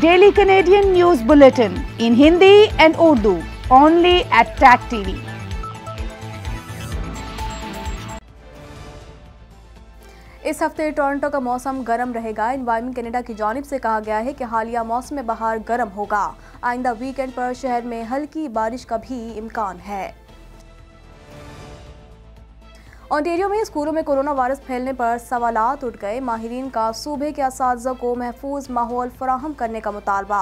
Daily Canadian news bulletin in Hindi and Urdu only at Tag TV इस हफ्ते Toronto का मौसम गर्म रहेगा इन्वायरमेंट कनाडा की जानब से कहा गया है कि हालिया मौसम में बाहर गर्म होगा आइंदा वीकेंड पर शहर में हल्की बारिश का भी इम्कान है ओंटेरियो में स्कूलों में कोरोना वायरस फैलने पर सवाल उठ गए माहरीन का सूबे के इस को महफूज माहौल फराहम करने का मुतालबा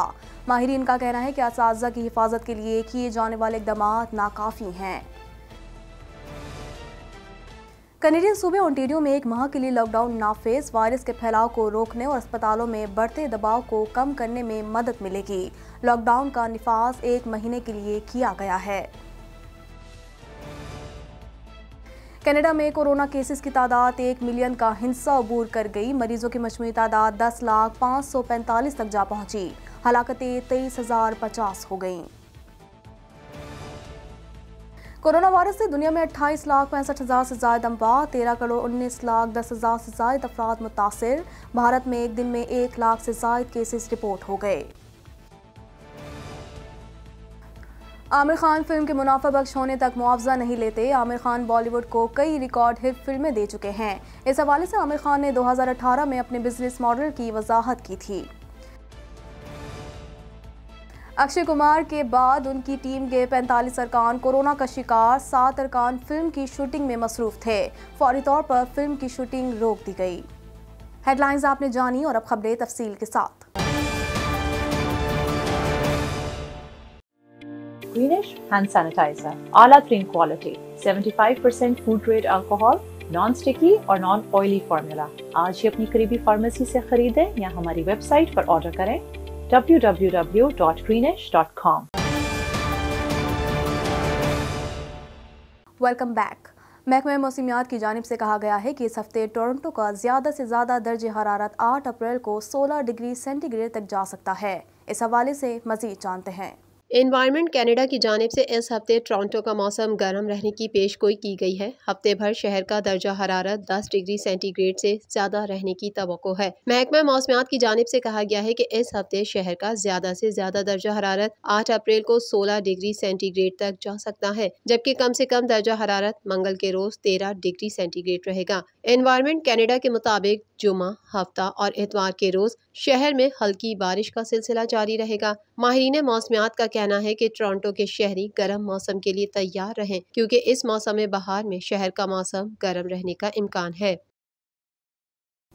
माहरीन का कहना है कि इस की हिफाजत के लिए किए जाने वाले इकदाम नाकाफ़ी हैं कनेडियन सूबे ओंटेरियो में एक माह के लिए लॉकडाउन नाफेज वायरस के फैलाव को रोकने और अस्पतालों में बढ़ते दबाव को कम करने में मदद मिलेगी लॉकडाउन का निफाज एक महीने के लिए किया गया है कनाडा में कोरोना केसेस की तादाद एक मिलियन का हिंसा अबूर कर गई मरीजों की मजमू तादाद दस लाख पाँच सौ पैंतालीस तक जा पहुंची हलाकतें तेईस हजार पचास हो गईं कोरोना वायरस से दुनिया में अट्ठाईस लाख पैंसठ हज़ार से ज्यादा अमवात तेरह करोड़ उन्नीस लाख दस हज़ार से ज्यादा अफराद मुतासर भारत में एक दिन में एक लाख से ज्यादा केसेस रिपोर्ट हो गए आमिर खान फिल्म के मुनाफा बख्श होने तक मुआवजा नहीं लेते आमिर खान बॉलीवुड को कई रिकॉर्ड हिट फिल्में दे चुके हैं इस हवाले से आमिर खान ने 2018 में अपने बिजनेस मॉडल की वजाहत की थी अक्षय कुमार के बाद उनकी टीम के 45 अरकान कोरोना का शिकार सात अरकान फिल्म की शूटिंग में मसरूफ थे फौरी तौर पर फिल्म की शूटिंग रोक दी गई हेडलाइंस आपने जानी और अब खबरें तफसील के साथ greenish hand sanitizer, Ala 3 quality, 75% food grade alcohol, non sticky और नॉन ऑयली फार्मूला आज ही अपनी करीबी फार्मेसी से खरीदें या हमारी वेबसाइट पर ऑर्डर करें www.greenish.com वेलकम बैक महकमे मौसमियात की जानब से कहा गया है कि इस हफ्ते टोरंटो का ज़्यादा से ज़्यादा दर्ज हरारत 8 अप्रैल को 16 डिग्री सेंटीग्रेड तक जा सकता है इस हवाले से मज़ीद जानते हैं इन्वायरमेंट कनाडा की जानब से इस हफ्ते टोरंटो का मौसम गर्म रहने की पेशगोई की गई है हफ्ते भर शहर का दर्जा हरारत 10 डिग्री सेंटीग्रेड से ज्यादा रहने की तो है महकमा मौसमियात की जानब से कहा गया है कि इस हफ्ते शहर का ज्यादा से ज्यादा दर्जा हरारत 8 अप्रैल को 16 डिग्री सेंटीग्रेड तक जा सकता है जबकि कम ऐसी कम दर्जा हरारत मंगल के रोज तेरह डिग्री सेंटीग्रेड रहेगा इन्वायरमेंट कैनेडा के मुताबिक जुमा हफ्ता और एतवार के रोज शहर में हल्की बारिश का सिलसिला जारी रहेगा माहरीन मौसमियात का कहना है कि टोरंटो के शहरी गर्म मौसम के लिए तैयार रहें क्योंकि इस मौसम बहार में शहर का मौसम गर्म रहने का इम्कान है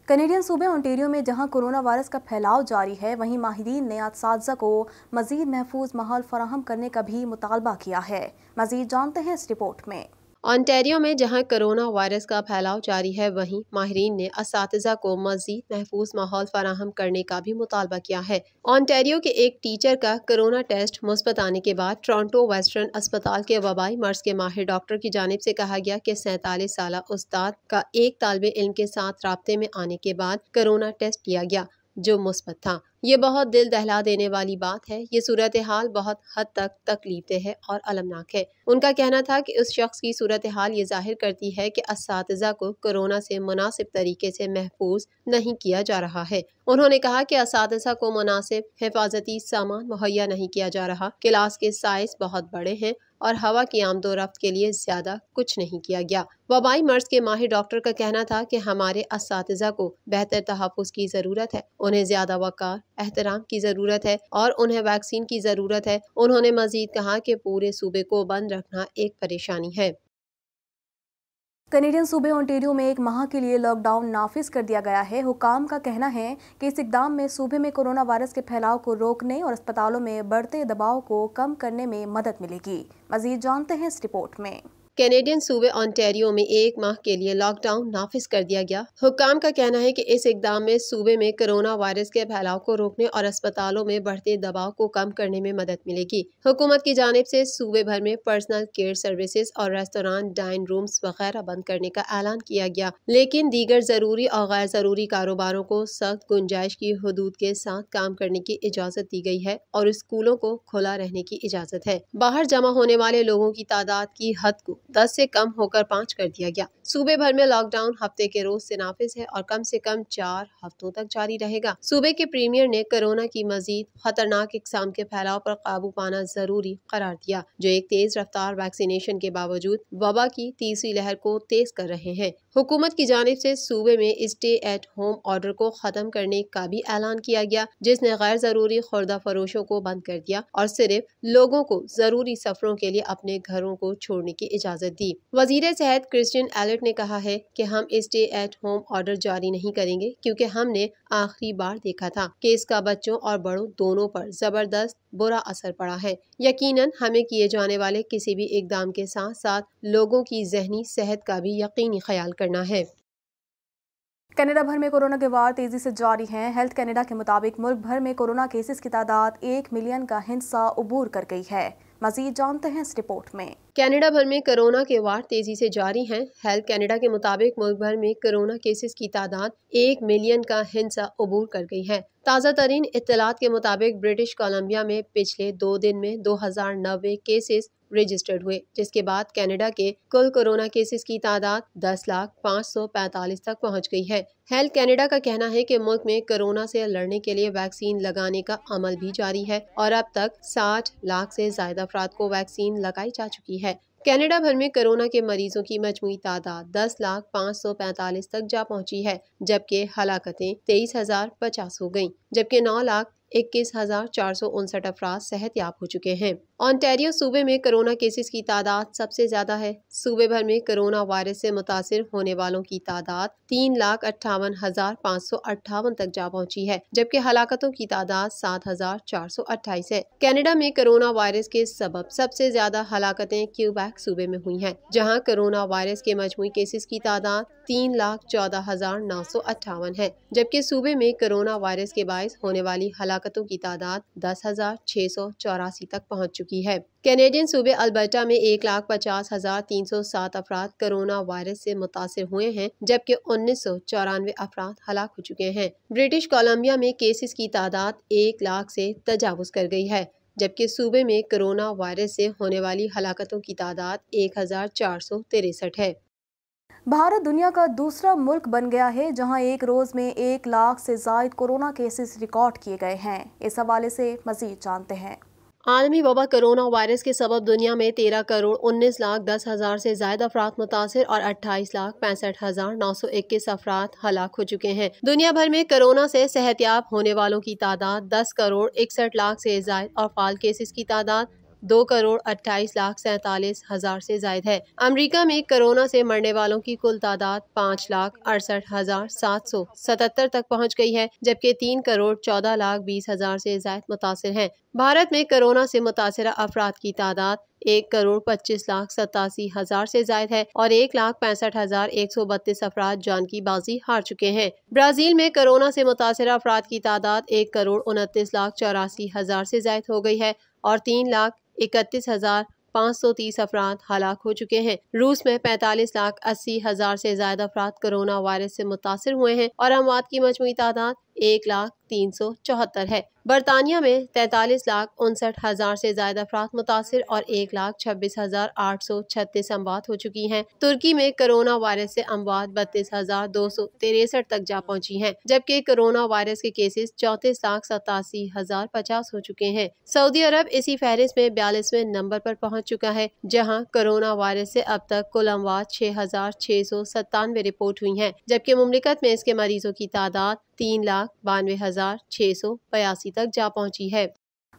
कनेडियन सूबे ओंटेरियो में जहां कोरोना वायरस का फैलाव जारी है वहीं माहरीन ने इस को मजीद महफूज माहौल फराहम करने का भी मुतालबा किया है मजीद जानते हैं इस रिपोर्ट में ऑनटेरियो में जहां कोरोना वायरस का फैलाव जारी है वहीं माहरीन ने इस को मजीद महफूज माहौल फराहम करने का भी मुतालबा किया है ऑनटेरियो के एक टीचर का कोरोना टेस्ट मुस्बत आने के बाद टोरंटो वेस्टर्न अस्पताल के वबाई मर्ज के माहिर डॉक्टर की जानब से कहा गया कि सैतालीस साल उस्ताद का एक तालब इल के साथ रबते में आने के बाद कोरोना टेस्ट किया गया जो मुस्बत था ये बहुत दिल दहला देने वाली बात है ये सूरत हाल बहुत हद तक तकलीफदेह है और अलमनाक है उनका कहना था कि उस शख्स की सूरत हाल ये जाहिर करती है कि इस को कोरोना से मुनासिब तरीके से महफूज नहीं किया जा रहा है उन्होंने कहा कि इस को मुनासिब हिफाजती सामान मुहैया नहीं किया जा रहा क्लास के साइज बहुत बड़े हैं और हवा की आमदोरफ्त के लिए ज़्यादा कुछ नहीं किया गया वबाई मर्ज के माहिर डॉक्टर का कहना था कि हमारे इस को बेहतर तहफ़ की ज़रूरत है उन्हें ज़्यादा वक़ार एहतराम की ज़रूरत है और उन्हें वैक्सीन की ज़रूरत है उन्होंने मजीद कहा कि पूरे सूबे को बंद रखना एक परेशानी है कनेडियन सूबे ओंटेरियो में एक माह के लिए लॉकडाउन नाफिज कर दिया गया है हुकाम का कहना है कि इस इकदाम में सूबे में कोरोना वायरस के फैलाव को रोकने और अस्पतालों में बढ़ते दबाव को कम करने में मदद मिलेगी मजीद जानते हैं इस रिपोर्ट में कैनेडियन सूबे ऑन्टेरियो में एक माह के लिए लॉकडाउन नाफिज कर दिया गया हुकाम का कहना है कि इस इकदाम में सूबे में कोरोना वायरस के फैलाव को रोकने और अस्पतालों में बढ़ते दबाव को कम करने में मदद मिलेगी हुकूमत की जानब से सूबे भर में पर्सनल केयर सर्विसेज और रेस्तोरान डाइन रूम्स वगैरह बंद करने का ऐलान किया गया लेकिन दीगर जरूरी और गैर जरूरी कारोबारों को सख्त गुंजाइश की हदूद के साथ काम करने की इजाज़त दी गई है और स्कूलों को खुला रहने की इजाज़त है बाहर जमा होने वाले लोगों की तादाद की हद को दस से कम होकर पाँच कर दिया गया सूबे भर में लॉकडाउन हफ्ते के रोज से नाफिज है और कम से कम चार हफ्तों तक जारी रहेगा सूबे के प्रीमियर ने कोरोना की मजीद खतरनाक इकसाम के फैलाव पर काबू पाना जरूरी करार दिया जो एक तेज रफ्तार वैक्सीनेशन के बावजूद वबा की तीसरी लहर को तेज कर रहे हैं हुकूमत की जानब से सूबे में स्टे एट होम ऑर्डर को ख़त्म करने का भी ऐलान किया गया जिसने गैर ज़रूरी खुर्दा फरोशों को बंद कर दिया और सिर्फ लोगों को ज़रूरी सफरों के लिए अपने घरों को छोड़ने की इजाज़त दी वजीर सेहत क्रिस्टियन एलर्ट ने कहा है कि हम स्टे एट होम ऑर्डर जारी नहीं करेंगे क्योंकि हमने आखिरी बार देखा था कि इसका बच्चों और बड़ों दोनों पर ज़बरदस्त बुरा असर पड़ा है यकीनन हमें किए जाने वाले किसी भी इकदाम के साथ साथ लोगों की जहनी सेहत का भी यकीनी ख्याल कर करना है कनाडा भर में कोरोना के वार तेजी से जारी हैं हेल्थ कनाडा के मुताबिक मुल्क भर में कोरोना केसेस की तादाद एक मिलियन का हिंसा अबूर कर गई है मजीद जानते हैं इस रिपोर्ट में कनाडा भर में कोरोना के वार तेज़ी से जारी हैं हेल्थ कनाडा के मुताबिक मुल्क भर में कोरोना केसेस की तादाद एक मिलियन का हिंसा अबूर कर गई है ताज़ा तरीन इतलात के मुताबिक ब्रिटिश कोलंबिया में पिछले दो दिन में दो हज़ार नब्बे केसेस रजिस्टर्ड हुए जिसके बाद कनाडा के कुल कोरोना केसेस की तादाद दस लाख पाँच सौ पैंतालीस तक पहुंच गई है हेल्थ कनाडा का कहना है कि मुल्क में कोरोना से लड़ने के लिए वैक्सीन लगाने का अमल भी जारी है और अब तक साठ लाख से ज्यादा अफराद को वैक्सीन लगाई जा चुकी है कनाडा भर में कोरोना के मरीजों की मजमू तादाद दस लाख पाँच सौ पैंतालीस तक जा पहुंची है जबकि हलाकतें तेईस हजार पचास हो गयी जबकि नौ लाख इक्कीस हजार चार सौ उनसठ अफराज सेहत याब हो चुके हैं ऑन्टेरियो सूबे में कोरोना केसेस की तादाद सबसे ज़्यादा है सूबे भर में कोरोना वायरस से मुतासर होने वालों की तादाद तीन लाख अट्ठावन हज़ार पाँच सौ अट्ठावन तक जा पहुंची है जबकि हलाकतों की तादाद सात हज़ार चार सौ अट्ठाईस है कनाडा में कोरोना वायरस के सबब सबसे ज़्यादा हलाकतें क्यूबैक सूबे में हुई हैं जहाँ कोरोना वायरस के मजमू केसेस की तादाद तीन लाख चौदह हजार नौ सौ अट्ठावन है जबकि सूबे में कोरोना वायरस के बायस होने वाली हलाकतों की तादाद दस हजार छह सौ चौरासी तक पहुँच चुकी चुकी है कैनेडियन सूबे अल्बर्टा में एक लाख पचास हजार तीन सौ सात अफराद कोरोना वायरस से मुतासर हुए हैं जबकि उन्नीस सौ चौरानवे अफराद हलाक हो चुके हैं ब्रिटिश कोलम्बिया में केसेस की तादाद एक लाख से तजावज़ कर गई है जबकि सूबे में कोरोना वायरस से होने वाली हलाकतों की तादाद एक हजार चार सौ तिरसठ है भारत दुनिया का दूसरा मुल्क बन गया है जहां एक रोज़ में एक लाख से जायद कोरोना केसेस रिकॉर्ड किए गए हैं इस हवाले से मजीद जानते हैं आलमी वबा करोना वायरस के सबब दुनिया में तेरह करोड़ उन्नीस लाख दस हज़ार से ज्यादा अफराद मुतासर और अट्ठाईस लाख पैंसठ हज़ार नौ सौ इक्कीस अफराद हलाक हो चुके हैं दुनिया भर में कोरोना से सेहतियाब होने वालों की तादाद दस करोड़ इकसठ लाख से ज्यादा और फाल केसेस की तादाद दो करोड़ अट्ठाईस लाख सैतालीस हजार से जायद है अमेरिका में कोरोना से मरने वालों की कुल तादाद पाँच लाख अड़सठ हजार सात सौ सतहत्तर तक पहुँच गई है जबकि तीन करोड़ चौदह लाख बीस हजार से जायद मुतासर हैं भारत में कोरोना से मुतासर अफराद की तादाद एक करोड़ पच्चीस लाख सतासी हजार से जायद है और एक लाख पैंसठ हजार एक सौ बत्तीस अफराद जान की बाजी हार चुके हैं ब्राजील में कोरोना से मुतासर अफराद की तादाद एक करोड़ उनतीस लाख चौरासी हजार से जायद हो गई है और तीन लाख इकतीस हज़ार पाँच सौ तीस अफराद हलाक हो चुके हैं रूस में पैंतालीस लाख अस्सी हज़ार से ज्यादा अफराद कोरोना वायरस से मुतासर हुए हैं और अमवात की मजमू तादाद एक लाख तीन सौ चौहत्तर है बरतानिया में तैतालीस लाख उनसठ हज़ार से ज्यादा अफराद मुतासर और एक लाख छब्बीस हज़ार आठ सौ छत्तीस अमवात हो चुकी हैं तुर्की में कोरोना वायरस से अमवात बत्तीस हज़ार दो सौ तिरसठ तक जा पहुंची हैं जबकि कोरोना वायरस के केसेस चौंतीस लाख सतासी हज़ार पचास हो चुके हैं सऊदी अरब इसी फहरिस्त में बयालीसवें नंबर पर पहुंच चुका है जहां कोरोना वायरस से अब तक कुल अमवात छह हज़ार छह सौ सत्तानवे रिपोर्ट हुई हैं जबकि ममलिकत में इसके मरीजों की तादाद तीन लाख बानवे हज़ार छः सौ बयासी तक जा पहुंची है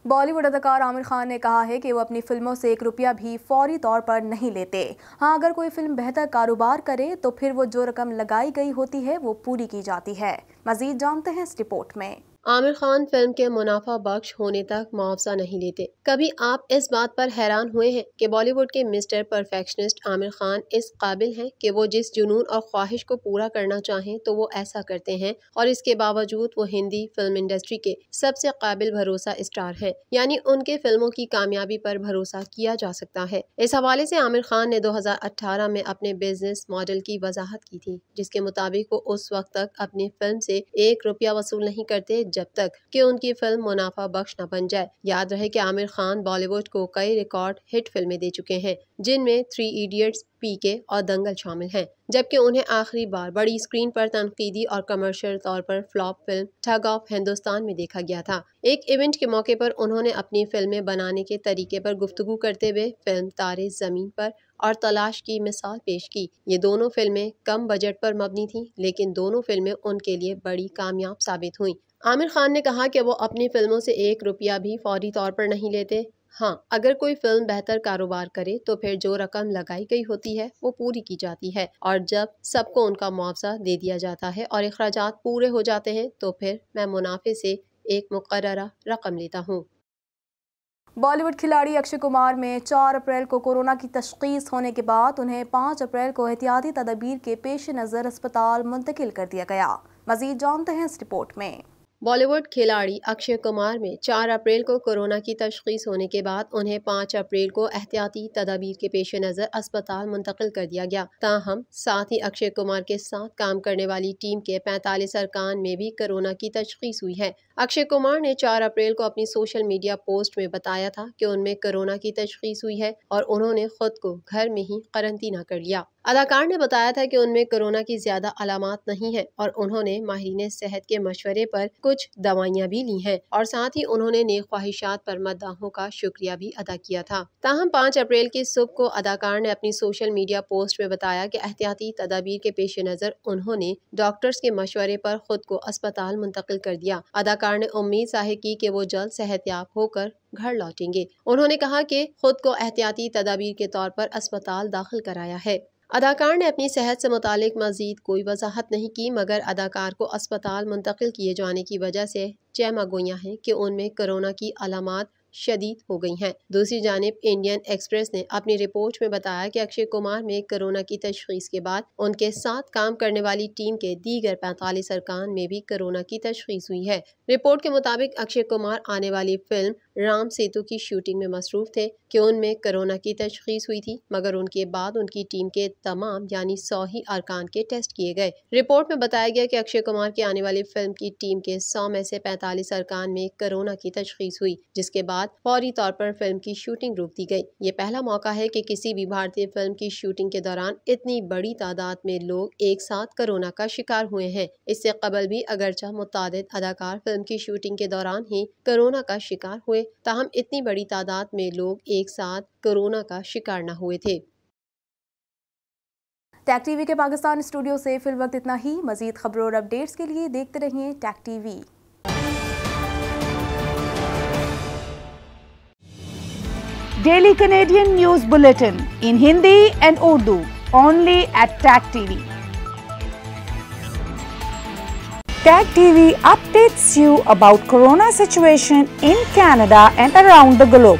बॉलीवुड अदाकार आमिर खान ने कहा है कि वो अपनी फिल्मों से एक रुपया भी फौरी तौर पर नहीं लेते हाँ अगर कोई फिल्म बेहतर कारोबार करे तो फिर वो जो रकम लगाई गई होती है वो पूरी की जाती है मजीद जानते हैं इस रिपोर्ट में आमिर खान फिल्म के मुनाफा बख्श होने तक मुआवजा नहीं लेते कभी आप इस बात पर हैरान हुए हैं कि बॉलीवुड के मिस्टर परफेक्शनिस्ट आमिर खान इस काबिल हैं कि वो जिस जुनून और ख्वाहिश को पूरा करना चाहें तो वो ऐसा करते हैं और इसके बावजूद वो हिंदी फिल्म इंडस्ट्री के सबसे काबिल भरोसा स्टार है यानी उनके फिल्मों की कामयाबी पर भरोसा किया जा सकता है इस हवाले से आमिर खान ने अठारह में अपने बिजनेस मॉडल की वजाहत की थी जिसके मुताबिक वो उस वक्त तक अपनी फिल्म से एक रुपया वसूल नहीं करते जब तक कि उनकी फिल्म मुनाफा बख्श न बन जाए याद रहे कि आमिर खान बॉलीवुड को कई रिकॉर्ड हिट फिल्में दे चुके हैं जिनमें थ्री इडियट्स पीके और दंगल शामिल हैं जबकि उन्हें आखिरी बार बड़ी स्क्रीन पर तनकीदी और कमर्शियल तौर पर flop film thug of Hindustan में देखा गया था एक इवेंट के मौके पर उन्होंने अपनी फिल्में बनाने के तरीके पर गुफ्तगु करते हुए फिल्म तारे ज़मीन पर और तलाश की मिसाल पेश की ये दोनों फिल्में कम बजट पर मबनी थीं लेकिन दोनों फिल्में उनके लिए बड़ी कामयाब साबित हुईं आमिर खान ने कहा कि वो अपनी फिल्मों से एक रुपया भी फौरी तौर पर नहीं लेते हाँ अगर कोई फिल्म बेहतर कारोबार करे तो फिर जो रकम लगाई गई होती है वो पूरी की जाती है और जब सबको उनका मुआवजा दे दिया जाता है और अखराज पूरे हो जाते हैं तो फिर मैं मुनाफे से एक मुकर रकम लेता हूँ बॉलीवुड खिलाड़ी अक्षय कुमार में 4 अप्रैल को कोरोना की तशखीस होने के बाद उन्हें 5 अप्रैल को एहतियाती तदाबीर के पेश नज़र अस्पताल मुंतकिल कर दिया गया मजीद जानते हैं इस रिपोर्ट में बॉलीवुड खिलाड़ी अक्षय कुमार में 4 अप्रैल को कोरोना की तशखीस होने के बाद उन्हें 5 अप्रैल को एहतियाती तदाबीर के पेश नज़र अस्पताल मुंतकिल कर दिया गया ताहम साथ ही अक्षय कुमार के साथ काम करने वाली टीम के पैंतालीस अरकान में भी कोरोना की तशखीस हुई है अक्षय कुमार ने चार अप्रैल को अपनी सोशल मीडिया पोस्ट में बताया था कि उनमें कोरोना की तशखीस हुई है और उन्होंने खुद को घर में ही करंतना कर लिया अदाकार ने बताया था कि उनमें कोरोना की ज्यादा अलामत नहीं है और उन्होंने माहरीन सेहत के मशवरे पर कुछ दवाइयाँ भी ली हैं और साथ ही उन्होंने नेक ख्वाहिशात पर मतदाहों का शुक्रिया भी अदा किया था ताहम पाँच अप्रैल की सुबह को अदाकार ने अपनी सोशल मीडिया पोस्ट में बताया कि एहतियाती तदाबीर के पेश नज़र उन्होंने डॉक्टर्स के मशवरे पर खुद को अस्पताल मुंतकिल कर दिया अदाकार ने उम्मीद जाहिर की कि वो जल्द सेहतियाब होकर घर लौटेंगे उन्होंने कहा कि खुद को एहतियाती तदाबीर के तौर पर अस्पताल दाखिल कराया है अदाकार ने अपनी सेहत से मुतक मजीद कोई वजाहत नहीं की मगर अदाकार को अस्पताल मुंतकिल किए जाने की वजह से जयमा मगोया हैं कि उनमें कोरोना की अलामत शदीद हो गई हैं दूसरी जानब इंडियन एक्सप्रेस ने अपनी रिपोर्ट में बताया कि अक्षय कुमार में कोरोना की तशखीस के बाद उनके साथ काम करने वाली टीम के दीगर पैंतालीस अरकान में भी कोरोना की तशखीस हुई है रिपोर्ट के मुताबिक अक्षय कुमार आने वाली फिल्म राम सेतु की शूटिंग में मसरूफ़ थे कि उनमें कोरोना की तशखीस हुई थी मगर उनके बाद उनकी टीम के तमाम यानी सौ ही अरकान के टेस्ट किए गए रिपोर्ट में बताया गया कि अक्षय कुमार की आने वाली फिल्म की टीम के सौ में से पैंतालीस अरकान में कोरोना की तशखीस हुई जिसके बाद फौरी तौर पर फिल्म की शूटिंग रोक दी गई ये पहला मौका है कि किसी भी भारतीय फिल्म की शूटिंग के दौरान इतनी बड़ी तादाद में लोग एक साथ कोरोना का शिकार हुए हैं इससे कबल भी अगरचा मुताद अदाकार फिल्म की शूटिंग के दौरान ही कोरोना का शिकार हुए ताहम इतनी बड़ी तादाद में लोग एक साथ कोरोना का शिकार न हुए थे टैक टीवी के पाकिस्तान स्टूडियो से फिल वक्त इतना ही मजीद खबरों और अपडेट्स के लिए देखते रहिए Tag TV daily Canadian news bulletin in Hindi and Urdu only at Tag TV Tag TV updates you about corona situation in Canada and around the globe.